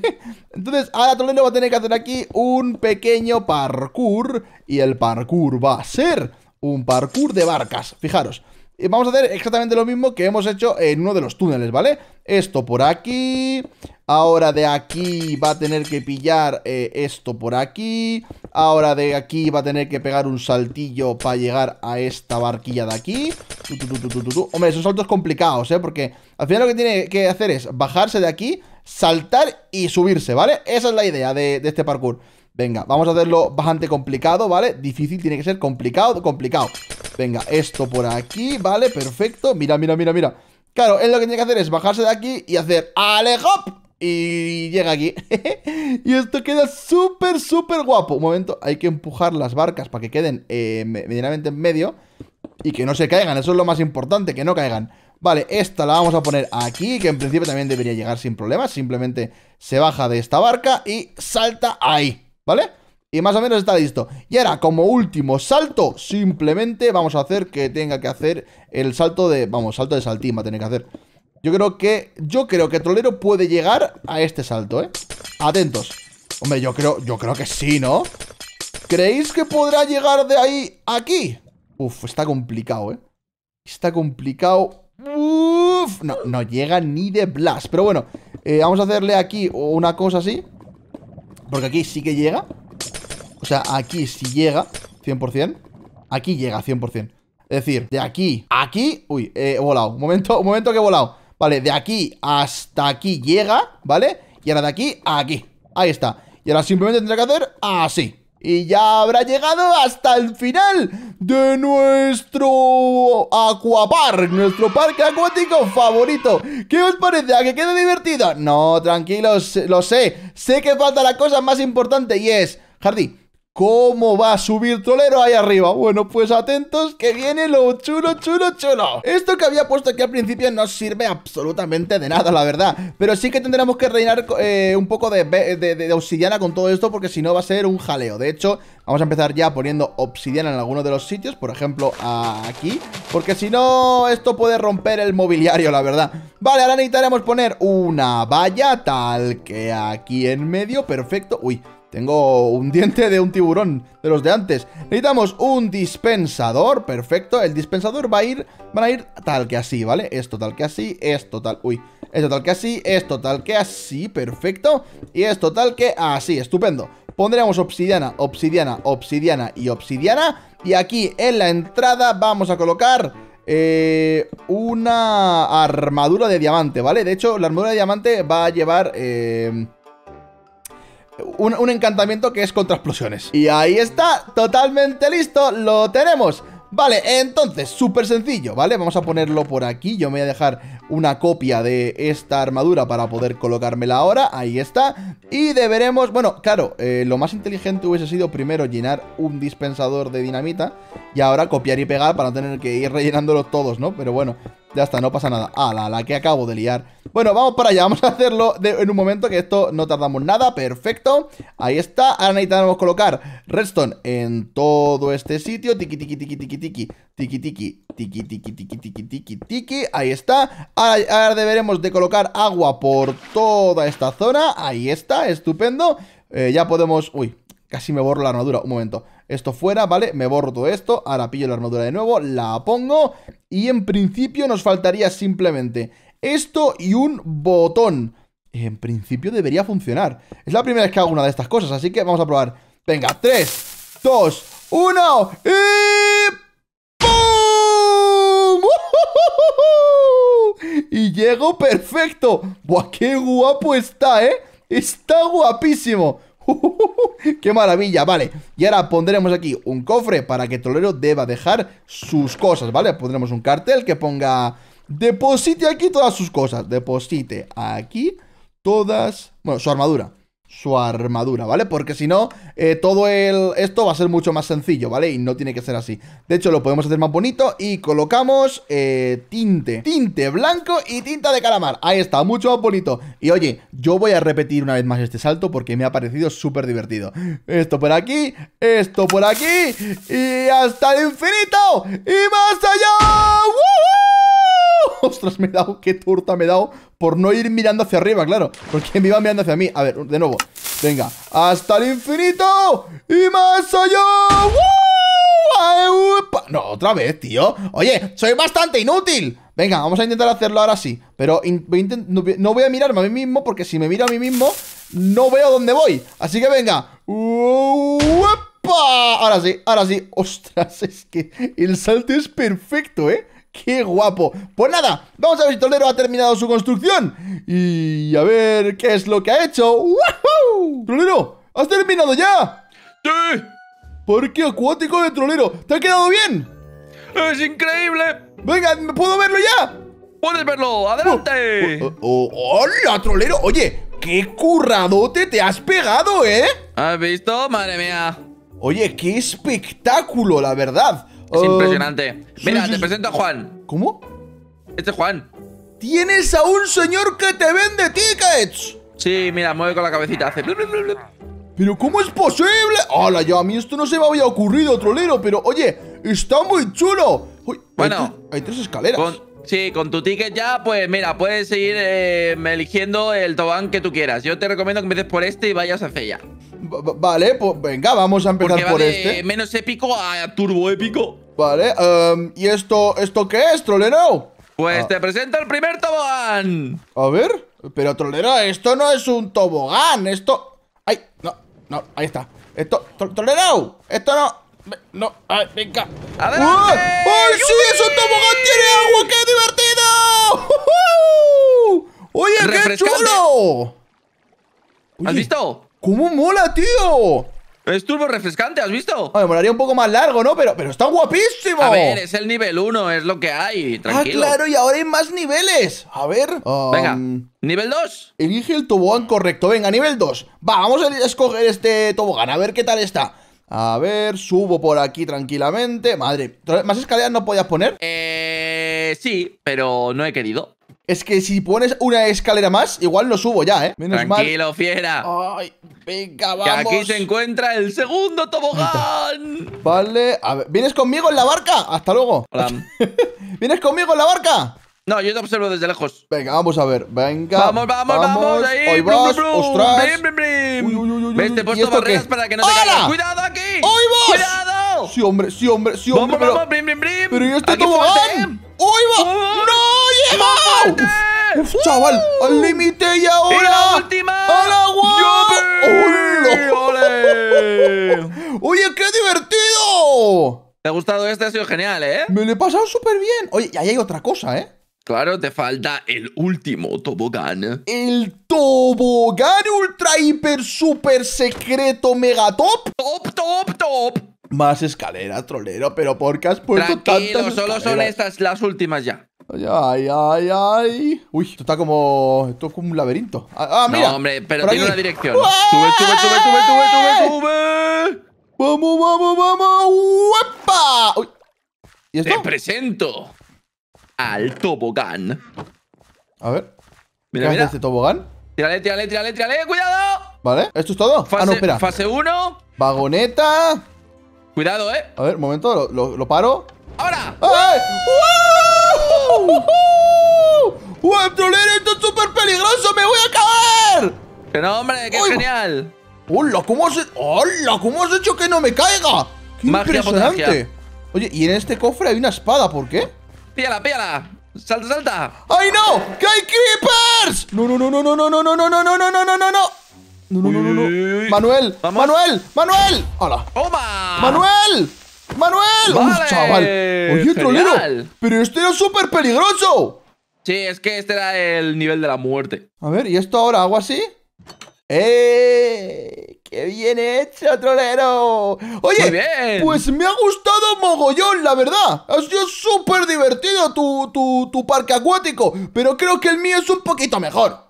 [laughs] Entonces, ahora Trolero va a tener que hacer aquí un pequeño parkour. Y el parkour va a ser un parkour de barcas. Fijaros. Vamos a hacer exactamente lo mismo que hemos hecho en uno de los túneles, ¿vale? Esto por aquí, ahora de aquí va a tener que pillar eh, esto por aquí, ahora de aquí va a tener que pegar un saltillo para llegar a esta barquilla de aquí. Hombre, esos saltos complicados, ¿eh? Porque al final lo que tiene que hacer es bajarse de aquí, saltar y subirse, ¿vale? Esa es la idea de, de este parkour. Venga, vamos a hacerlo bastante complicado, ¿vale? Difícil tiene que ser complicado, complicado Venga, esto por aquí, ¿vale? Perfecto, mira, mira, mira, mira Claro, él lo que tiene que hacer es bajarse de aquí y hacer ¡Alejop! Y llega aquí [laughs] Y esto queda súper, súper guapo Un momento, hay que empujar las barcas para que queden eh, medianamente en medio Y que no se caigan, eso es lo más importante, que no caigan Vale, esta la vamos a poner aquí, que en principio también debería llegar sin problemas Simplemente se baja de esta barca y salta ahí ¿Vale? Y más o menos está listo. Y ahora, como último salto, simplemente vamos a hacer que tenga que hacer el salto de... Vamos, salto de saltima va que hacer. Yo creo que... Yo creo que Trolero puede llegar a este salto, ¿eh? Atentos. Hombre, yo creo, yo creo que sí, ¿no? ¿Creéis que podrá llegar de ahí aquí? Uf, está complicado, ¿eh? Está complicado. Uf, no, no llega ni de blast. Pero bueno, eh, vamos a hacerle aquí una cosa así. Porque aquí sí que llega. O sea, aquí sí llega 100%. Aquí llega 100%. Es decir, de aquí a aquí... Uy, eh, he volado. Un momento, un momento que he volado. Vale, de aquí hasta aquí llega, ¿vale? Y ahora de aquí a aquí. Ahí está. Y ahora simplemente tendré que hacer así. Y ya habrá llegado hasta el final de nuestro Aquapark, nuestro parque acuático favorito. ¿Qué os parece? ¿A que quede divertido? No, tranquilos, lo sé. Sé que falta la cosa más importante y es... Hardy, ¿Cómo va a subir Tolero ahí arriba? Bueno, pues atentos que viene lo chulo, chulo, chulo Esto que había puesto aquí al principio no sirve absolutamente de nada, la verdad Pero sí que tendremos que reinar eh, un poco de, obsidiana con todo esto Porque si no va a ser un jaleo De hecho, vamos a empezar ya poniendo obsidiana en algunos de los sitios Por ejemplo, aquí Porque si no, esto puede romper el mobiliario, la verdad Vale, ahora necesitaremos poner una valla tal que aquí en medio Perfecto, uy tengo un [laughs] diente de un tiburón de los de antes. Necesitamos un dispensador, perfecto. El dispensador va a ir, van a ir tal que así, ¿vale? Esto tal que así, esto tal, uy, esto tal que así, esto tal que así, perfecto. Y esto tal que así, estupendo. Pondremos obsidiana, obsidiana, obsidiana y obsidiana. Y aquí en la entrada vamos a colocar eh, una armadura de diamante, ¿vale? De hecho, la armadura de diamante va a llevar... Eh, un, encantamiento que es contra explosiones. Y ahí está, totalmente listo, lo tenemos. Vale, entonces, súper sencillo, ¿vale? Vamos a ponerlo por aquí, yo me voy a dejar una copia de esta armadura para poder colocármela ahora, ahí está Y deberemos, bueno, claro, eh, lo más inteligente hubiese sido primero llenar un dispensador de dinamita Y ahora copiar y pegar para no tener que ir rellenándolos todos, ¿no? Pero bueno, ya está, no pasa nada Ah, la, la que acabo de liar Bueno, vamos para allá [laughs] Vamos a hacerlo en un momento Que esto no tardamos nada Perfecto Ahí está Ahora necesitamos colocar Redstone en todo este sitio Tiki, tiki, tiki, tiki, tiki Tiki, tiki, tiki, tiki, tiki, tiki, tiki, Ahí está ahora, deberemos de colocar agua por toda esta zona Ahí está, estupendo eh, Ya podemos... Uy, casi me borro la armadura Un momento esto fuera, ¿vale? Me borro todo esto, ahora pillo la armadura de nuevo, la pongo y en principio nos faltaría simplemente esto y un botón. En principio debería funcionar. Es la primera vez que hago una de estas cosas, así que vamos a probar. Venga, 3, 2, 1 y... ¡Pum! Y llego perfecto. ¡Buah, qué guapo está, eh! Está guapísimo. [laughs] ¡Qué maravilla! Vale, y ahora pondremos aquí un cofre para que Tolero deba dejar sus cosas, ¿vale? Pondremos un cartel que ponga... Deposite aquí todas sus cosas. Deposite aquí todas... Bueno, su armadura su armadura, ¿vale? Porque si no, eh, todo el, esto va a ser mucho más sencillo, ¿vale? Y no tiene que ser así. De hecho, lo podemos hacer más bonito y colocamos eh, tinte. Tinte blanco y tinta de calamar. Ahí está, mucho más bonito. Y oye, yo voy a repetir una vez más este salto porque me ha parecido súper divertido. Esto por aquí, esto por aquí y hasta el infinito y más allá. [laughs] Ostras, me he dado, qué turta me he dado Por no ir mirando hacia arriba, claro Porque me iban mirando hacia mí, a ver, de nuevo Venga, hasta el infinito Y más allá ¡Woo! No, otra vez, tío Oye, soy bastante inútil Venga, vamos a intentar hacerlo ahora sí Pero no voy a mirarme a mí mismo Porque si me miro a mí mismo No veo dónde voy, así que venga Ahora sí, ahora sí [laughs] Ostras, es que el salto es perfecto, eh ¡Qué guapo! Pues nada, vamos a ver si Trolero ha terminado su construcción Y a ver qué es lo que ha hecho ¡Wow! ¡Trolero! ¡Has terminado ya! ¡Sí! qué acuático de Trolero! ¿Te ha quedado bien? ¡Es increíble! ¡Venga, ¿puedo verlo ya? ¡Puedes verlo! ¡Adelante! Oh, oh, oh, ¡Hola, Trolero! Oye, ¡Qué curradote te has pegado, eh! ¿Has visto? ¡Madre mía! Oye, qué espectáculo, la verdad es oh. impresionante. Mira, te presento a Juan. ¿Cómo? Este es Juan. ¡Tienes a un señor que te vende tickets! Sí, mira, mueve con la cabecita, hace... ¿Pero cómo es posible? ¡Hala, ya! A mí esto no se me había ocurrido, trolero, pero oye, está muy chulo. bueno, hay, tres escaleras. sí, con tu ticket ya, pues mira, puedes seguir eh, eligiendo el tobán que tú quieras. Yo te recomiendo que des por este y vayas hacia allá. Vale, pues venga, vamos a empezar por este. Menos épico a turbo épico. Vale, em, ¿y esto, esto qué es, trolero? Pues ah. te presento el primer tobogán. A ver, pero trolero, esto no es un tobogán, esto. Ay, no, no, ahí está. Esto, trolero, esto no. No, a ver, venga. ¡Ay, sí! ¡Es un tobogán! ¡Tiene agua! ¡Qué divertido! ¡Oye, qué chulo! ¿Has visto? ¡Cómo mola, tío! Es turbo refrescante, ¿has visto? A ah, me molaría un poco más largo, ¿no? Pero, pero está guapísimo. A ver, es el nivel 1, es lo que hay. Tranquilo. Ah, claro, y ahora hay más niveles. A ver. Venga. ¿Nivel 2? Elige el tobogán correcto. Venga, nivel 2. Va, vamos a escoger este tobogán, a ver qué tal está. A ver, subo por aquí tranquilamente. Madre, ¿más escaleras no podías poner? Eh. Sí, pero no he querido. Es que si pones una escalera más, igual lo subo ya, ¿eh? Tranquilo, fiera. Ay, venga, vamos. Que aquí se encuentra el segundo tobogán. Vale, a ver. ¿Vienes conmigo en la barca? Hasta luego. Hola. [laughs] ¿Vienes conmigo en la barca? No, yo te observo desde lejos. Venga, vamos a ver. Venga. Vamos, vamos, vamos. ahí. Hoy ostras. Brim, brim, brim. Uy, uy, uy, ¿Ves? Te he puesto barreras qué? para que no te caigas. ¡Cuidado aquí! ¡Hoy vas! ¡Cuidado! Sí, hombre, sí, hombre, sí, hombre. Vamos, pero... vamos, brim, brim, brim. Pero yo este tobogán. ¿eh? ¡Uy, va! ¡No, lleva! chaval! ¡Al ¡Uh! límite y ahora! ¡Y la última! ¡A la [laughs] ¡Oye, qué divertido! ¿Te ha gustado este? Ha sido genial, ¿eh? Me lo he pasado súper bien. Oye, y ahí hay otra cosa, ¿eh? Claro, te falta el último tobogán. El tobogán ultra, hiper, super secreto, mega top. Top, top, top. Más escalera, trolero, pero qué has puesto Tranquilo, solo son estas las últimas ya. Ay, ay, ay, Uy, esto está como... Esto es como un laberinto. Ah, ah mira. No, hombre, pero tiene una dirección. Sube, sube, sube, sube, sube, sube, sube. Vamos, vamos, vamos. ¡Uepa! ¿Y esto? Te presento al tobogán. A ver. Mira, ¿Qué mira. este tobogán? Tírale, tírale, tírale, tírale. ¡Cuidado! Vale, ¿esto es todo? ah, no, espera. Fase 1. Vagoneta. Cuidado, eh. A ver, momento, lo, lo, paro. ¡Ahora! ¡Ay! ¡Wow! ¡Wow! ¡Esto es súper peligroso! ¡Me voy a caer! ¡Que no, hombre! ¡Qué genial! ¡Hola! ¿Cómo has, ¡Hola! ¿Cómo has hecho que no me caiga? ¡Qué magia Oye, y en este cofre hay una espada, ¿por qué? ¡Píala, Píllala, píllala. salta! ¡Ay, no! ¡Que hay creepers! ¡No, no, no, no, no, no, no, no, no, no, no, no, no, no! No, no, no, no, Manuel, Manuel, Manuel. Hola. ¡Toma! ¡Manuel! ¡Manuel! chaval! Oye, trolero. Pero este era súper peligroso. Sí, es que este era el nivel de la muerte. A ver, ¿y esto ahora hago así? ¡Eh! ¡Qué bien hecho, trolero! Oye, bien. pues me ha gustado mogollón, la verdad. Ha sido súper divertido tu, tu, tu parque acuático, pero creo que el mío es un poquito mejor.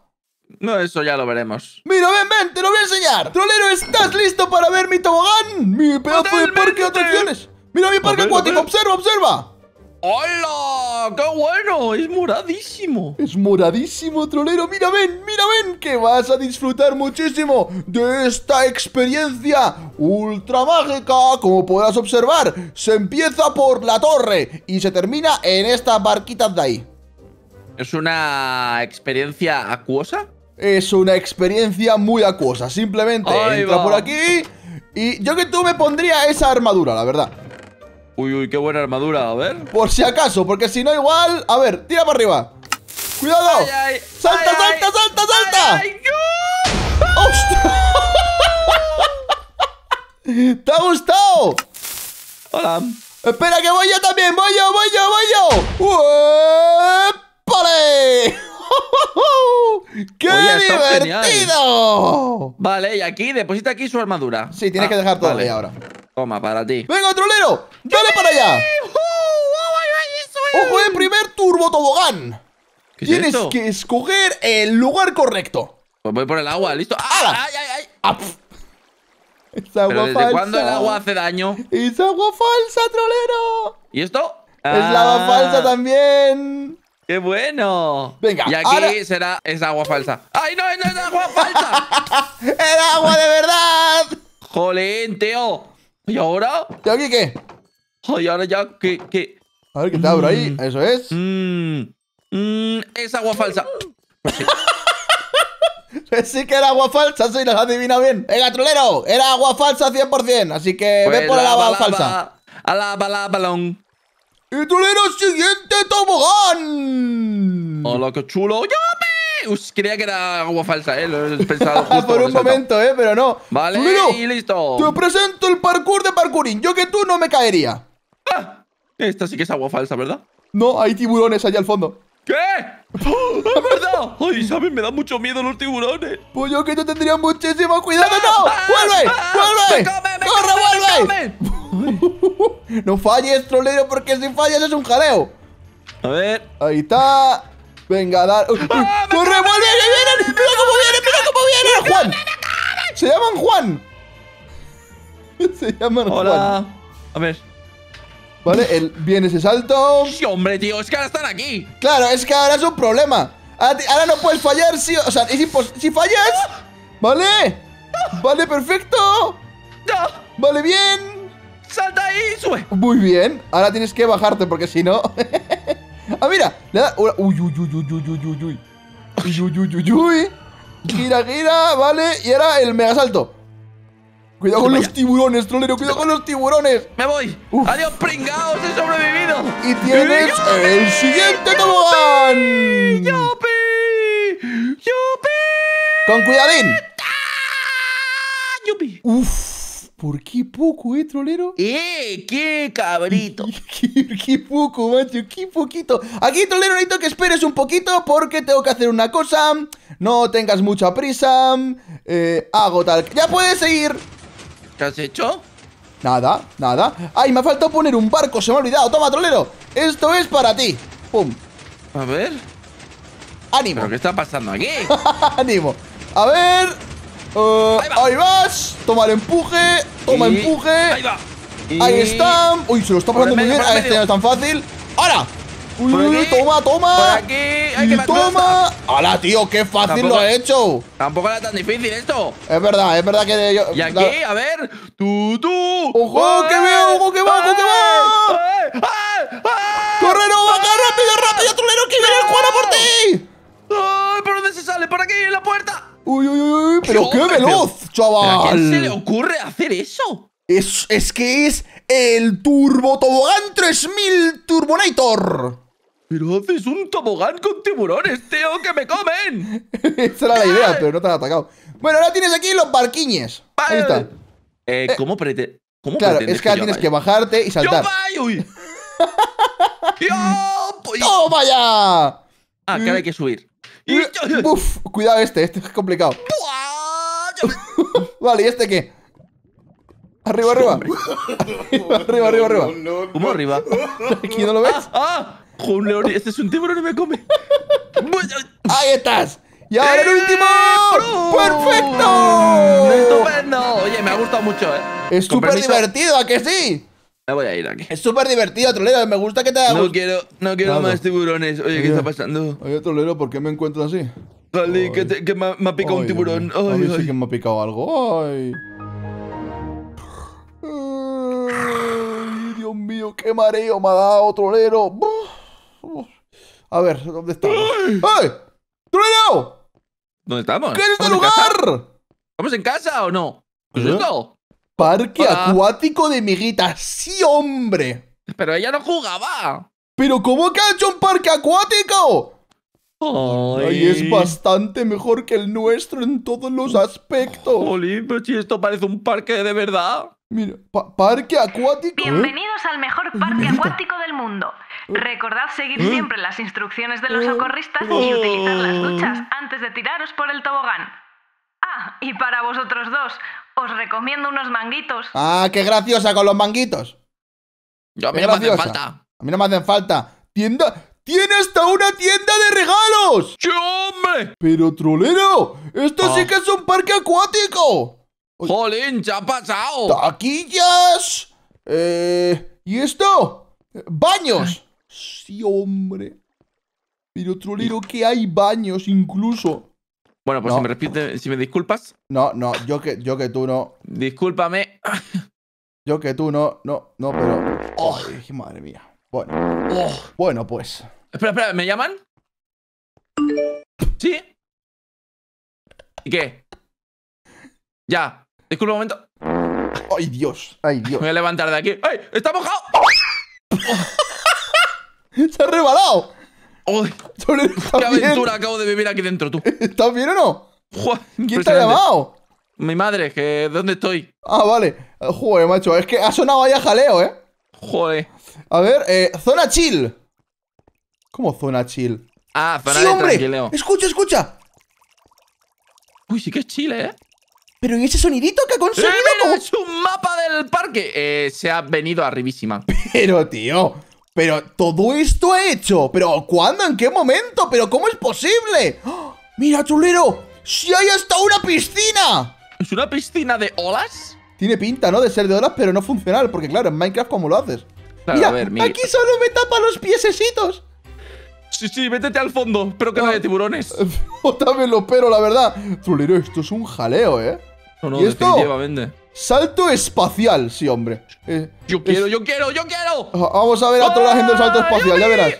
No, eso ya lo veremos. ¡Mira, ven, ven! ¡Te lo voy a enseñar! ¡Trolero, ¿estás listo para ver mi tobogán? ¡Mi pedazo de parque de atracciones! ¡Mira mi parque acuático! ¡Observa, observa! ¡Hola! ¡Qué bueno! ¡Es moradísimo! ¡Es moradísimo, trolero! ¡Mira, ven! ¡Mira, ven! ¡Que vas a disfrutar muchísimo de esta experiencia ultra mágica! Como podrás observar, se empieza por la torre y se termina en estas barquitas de ahí. ¿Es una experiencia acuosa? es una experiencia muy acuosa. Simplemente entra por aquí y yo que tú me pondría esa armadura, la verdad. Uy, uy, qué buena armadura, a ver. Por si acaso, porque si no igual... A ver, tira para arriba. ¡Cuidado! ¡Salta, salta, salta, salta! No. [laughs] ¿Te ha gustado? Hola. Espera que voy yo también, voy yo, voy yo, voy yo. ¡Uepale! [laughs] ¡Qué divertido! Vale, y aquí, deposita aquí su armadura. Sí, tienes que dejar todo ahí ahora. Toma, para ti. ¡Venga, trolero! ¡Dale para allá! ¡Uh! ¡Ojo, el primer turbo tobogán! Tienes que escoger el lugar correcto. Pues voy por el agua, listo. ¡Ah! ay, ay! ay ¡Ah, Es agua desde falsa. cuándo el agua hace daño? ¡Es agua falsa, trolero! ¿Y esto? Es agua ah. falsa también. ¡Qué bueno! Venga, y aquí será esa agua falsa. ¡Ay, no! ¡No es agua falsa! [laughs] ¡Es agua de verdad! ¡Jolín, tío! ¿Y ahora? ¿Y aquí qué? ¡Ay, ahora ya! ¿Qué? qué? A ver, ¿qué te abro ahí? Mm. ¿Eso es? Mmm. Mmm, es agua falsa. Pues [laughs] pues sí que era agua falsa, sí, lo adivina adivinado bien. ¡Ega, trolero, era agua falsa 100%, así que Ven ve pues por el agua falsa. a la balón. ¡Y tú le eres siguiente tobogán! ¡Hola, qué chulo! me! Us, creía que era agua falsa, ¿eh? Lo he [laughs] pensado ah, justo Por un momento, ¿eh? Pero no. Vale, y listo. Te presento el parkour de parkouring. Yo que tú no me caería. Ah, esta sí que es agua falsa, ¿verdad? No, hay tiburones allá al fondo. ¿Qué? ¡Es [laughs] ¡Ah, verdad! ¡Ay, sabes! Me da mucho miedo los tiburones. Pues yo que yo tendría muchísimo cuidado. ¡No! Ah, ¡Vuelve! ¡Vuelve! ¡Corre, vuelve! no falles, trolero, porque si fallas es un jaleo. A ver. Ahí está. Venga, dar. ¡Corre, ah, ¡Mira cómo vienen! ¡Mira cómo vienen! ¡Juan! ¡Se llaman Juan! [laughs] Se llaman Hola. A ver. Vale, él viene ese salto. Sí, hombre, tío, es que ahora están aquí. Claro, es que ahora es un problema. Ahora, no puedes fallar, sí. O sea, y si fallas. Ah. Vale. Vale, perfecto. Vale, bien. ¡Salta ahí! ¡Sube! Muy bien. Ahora tienes que bajarte porque si no... ¡Ah, mira! Le da... ¡Uy, uy, uy, uy, uy, uy, uy! ¡Uy, uy, uy, uy, uy! Gira, gira, vale. Y ahora el mega salto. Cuidado con los tiburones, trolero. Cuidado con los tiburones. Me voy. Adiós, pringados. He sobrevivido. Y tienes el siguiente tobogán. ¡Yupi! ¡Yupi! Con cuidadín. ¡Yupi! Uf. ¿Por qué poco, eh, trolero? ¡Eh! ¡Qué cabrito! [laughs] ¿Qué, poco, macho! ¡Qué poquito! Aquí, trolero, necesito que esperes un poquito porque tengo que hacer una cosa. No tengas mucha prisa. Eh, hago tal. ¡Ya puedes seguir! ¿Qué has hecho? Nada, nada. ¡Ay, me ha faltado poner un barco! ¡Se me ha olvidado! ¡Toma, trolero! ¡Esto es para ti! ¡Pum! A ver. ¡Ánimo! ¿Pero qué está pasando aquí? [laughs] ¡Ánimo! A ver. Eh, ahí, vas. Toma el empuje. Toma empuje. Ahí va. Ahí están. Uy, se lo está pasando muy bien. Este no es tan fácil. ¡Ahora! toma, toma. aquí, hay que toma. ¡Hala, tío! ¡Qué fácil lo ha hecho! Tampoco era tan difícil esto. Es verdad, es verdad que yo. Y aquí, a ver. ¡Tú, tú! ¡Ojo, qué que ¡Ojo, qué va! ¡Ojo, que va! ¡Corre, no! va! ¡Rápido, rápido, trolero! ¡Que viene el Juana por ti! ¡Ay, por dónde se sale! ¡Por aquí, en la puerta! Uy, uy, uy, pero qué, veloz, chaval. ¿A quién se le ocurre hacer eso? Es, que es el Turbo Tobogán 3000 Turbonator. Pero haces un tobogán con tiburones, tío, que me comen. [laughs] Esa era la idea, pero no te han atacado. Bueno, ahora tienes aquí los barquiñes. Ahí está. Eh, eh ¿Cómo pretendes? claro, es que ahora tienes que bajarte y saltar. ¡Yo [laughs] voy! ¡Uy! ¡Yo ¡Toma ya! Ah, que ahora hay que subir. Y, Cuidado este, este es complicado. [laughs] vale, ¿y este qué? Arriba, arriba. [laughs] arriba, arriba, arriba. ¿Cómo arriba? [laughs] ¿Aquí no lo ves? ¡Ah! ah. Un este es un tiburón y me come. ¡Ahí estás! ¡Y ahora el ¡Eh, último! ¡Perfecto! ¡Estupendo! Oye, me ha gustado mucho, ¿eh? Es súper divertido, ¿a que sí? Me voy a ir aquí. Es súper divertido, Trolero. Me gusta que te hagas… No quiero, no quiero más tiburones. Oye, ¿qué está pasando? Oye, Trolero, ¿por qué me encuentro así? Gali, que, me, ha, picado un tiburón. Ay, ay, mí sí que me ha picado algo. Ay. Ay, Dios mío, qué mareo me ha dado, Trolero. A ver, ¿dónde estamos? ¡Ay! ¡Trolero! ¿Dónde estamos? ¿Qué es este lugar? ¿Estamos en casa o no? ¿Qué es esto? Parque acuático de miguita. Sí, hombre. Pero ella no jugaba. Pero ¿cómo que ha hecho un parque acuático? Ay. es bastante mejor que el nuestro en todos los aspectos. Jolín, pero si esto parece un parque de verdad. Mira, parque acuático. ¿eh? Bienvenidos al mejor parque acuático del mundo. Recordad seguir siempre las instrucciones de los socorristas y utilizar las duchas antes de tiraros por el tobogán. Ah, y para vosotros dos, os recomiendo unos manguitos. Ah, qué graciosa con los manguitos. Yo a mí no me hacen falta. A mí no me hacen falta. Tienda. ¡Tiene hasta una tienda de regalos! ¡Chome! Pero, trolero, esto sí ah. que es un parque acuático. ¡Jolín, ya ha pasado! ¡Taquillas! Eh, ¿Y esto? ¡Baños! Sí, hombre. Pero, trolero, que hay baños incluso. Bueno, pues si me repite, si me disculpas. No, no, yo que, yo que tú no. Discúlpame. Yo que tú no, no, no, pero. ¡oh! madre mía. Bueno. ¡Oh! Bueno, pues. Espera, espera, ¿me llaman? ¿Sí? ¿Y qué? Ya. Disculpa un momento. ¡Ay, Dios! ¡Ay, Dios! Me voy a levantar de aquí. ¡Ay! ¡Está mojado! [laughs] ¡Se ha rebalado! ¡Qué aventura acabo de vivir aquí dentro, tú! ¿Estás bien o no? ¿Quién te ha llamado? Mi madre, que ¿dónde estoy? Ah, vale. Joder, macho, es que ha sonado ahí a jaleo, ¿eh? Joder. A ver, eh, zona chill. ¿Cómo zona chill? Ah, zona sí, hombre. Escucha, escucha. Uy, sí que es chill, ¿eh? Pero ¿y ese sonidito que ha conseguido? es un mapa del parque. Eh, se ha venido arribísima. [laughs] Pero, tío, pero todo esto ha hecho. Pero ¿cuándo? ¿En qué momento? Pero ¿cómo es posible? ¡Oh! Mira, chulero. Si hay hasta una piscina. ¿Es una piscina de olas? Tiene pinta, ¿no? De ser de olas, pero no funcional. Porque claro, en Minecraft, ¿cómo lo haces? mira, a ver, aquí solo me tapa los piececitos. Sí, sí, métete al fondo. Pero que no, hay haya ah. tiburones. Jota [laughs] también lo espero, la verdad. Chulero, esto es un jaleo, ¿eh? No, no, ¿Y definitivamente. Salto espacial, sí, hombre. Eh, yo quiero, yo quiero, yo quiero. Vamos a ver a toda la gente el salto espacial, ya verás.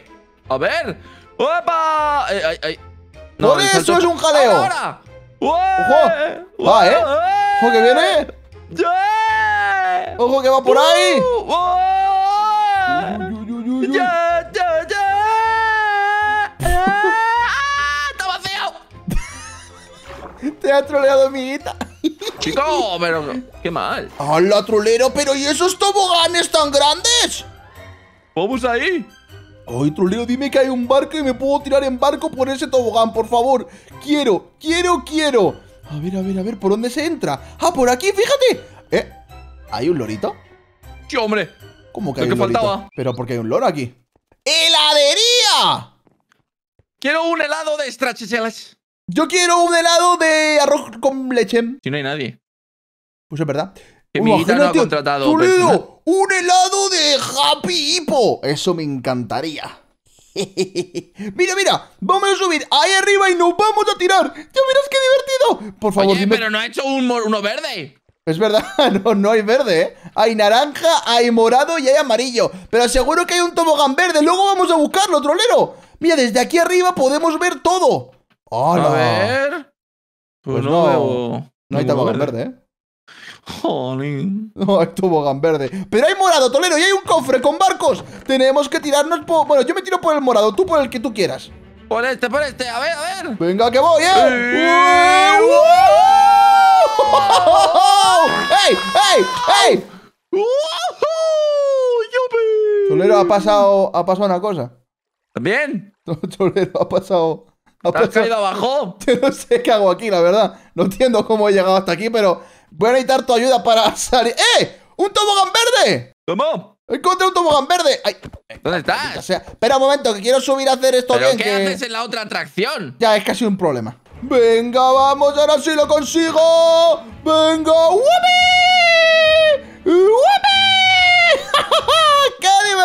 A ver. ¡Opa! Eh, ay, ay. ¡Por eso es un jaleo! ¡Ahora! ¡Ojo! ¡Va, eh! ¡Ojo que viene! ¡Ojo que va por ahí! ¡Está ¡Te ha troleado, amiguita! Chico, pero qué mal. ¡Hala, trolero! ¿Pero y esos toboganes tan grandes? ¿Vamos ahí? Ay, trolero, dime que hay un barco y me puedo tirar en barco por ese tobogán, por favor. Quiero, quiero, quiero. A ver, a ver, a ver, ¿por dónde se entra? ¡Ah, por aquí, fíjate! ¿Eh? ¿Hay un lorito? ¡Sí, hombre! ¿Cómo que faltaba. Pero porque hay un loro aquí. ¡Heladería! Quiero un helado de estrachichelas. Yo quiero un helado de arroz con leche. Si no hay nadie. Pues es verdad. Que uh, ha contratado. un helado de Happy Hippo. Eso me encantaría. [laughs] mira, mira, vamos a subir ahí arriba y nos vamos a tirar. Ya verás qué divertido. Por favor, Oye, pero no ha hecho un uno verde. Es verdad, [laughs] no, no hay verde, ¿eh? Hay naranja, hay morado y hay amarillo. Pero seguro que hay un tobogán verde. Luego vamos a buscarlo, trolero. Mira, desde aquí arriba podemos ver todo. ¡Hola! A ver. Pues, pues, no, no, hay tobogán verde, ¿eh? Jolín. No hay tobogán verde. Pero hay morado, Tolero, y hay un cofre con barcos. Tenemos que tirarnos por. Bueno, yo me tiro por el morado, tú por el que tú quieras. Por este, por este, a ver, a ver. Venga, que voy, ¿eh? [laughs] ¡Ey! ¡Ey! ¡Ey! Tolero ha pasado, ha pasado una cosa. ¿También? [laughs] Tolero ha pasado. ¿Te has abajo? [laughs] no sé qué hago aquí, la verdad. No entiendo cómo he llegado hasta aquí, pero voy a necesitar tu ayuda para [laughs] salir. ¡Eh! ¡Un tobogán verde! ¿Cómo? ¡Encontré un tobogán verde! ¿Dónde estás? O sea, espera un momento, que quiero subir a hacer esto ¿Pero bien, qué haces en la otra atracción? Ya, es casi un problema. ¡Venga, vamos! ¡Ahora sí lo consigo! ¡Venga! ¡Wupi! ¡Wupi!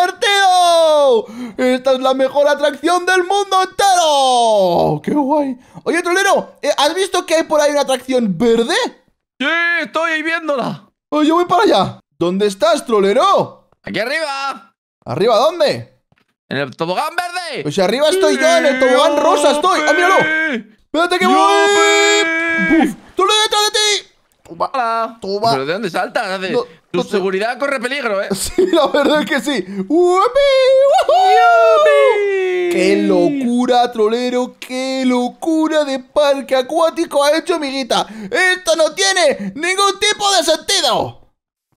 divertido! ¡Esta es la mejor atracción del mundo entero! ¡Qué guay! Oye, trolero, eh, ¿has visto que hay por ahí una atracción verde? Sí, estoy viéndola. Oye yo voy para allá. ¿Dónde estás, trolero? Aquí arriba. ¿Arriba dónde? En el tobogán verde. Pues arriba estoy yo, en el tobogán rosa estoy. ¡Ah, míralo! ¡Espérate que voy! ¡Buf! ¡Trolero detrás de ti! Tú bala, ¿Pero de dónde saltas? tu seguridad corre peligro, ¿eh? [laughs] Sí, la verdad es que sí. ¡Qué locura, trolero! ¡Qué locura de parque acuático ha hecho, amiguita! ¡Esto no tiene ningún tipo de sentido!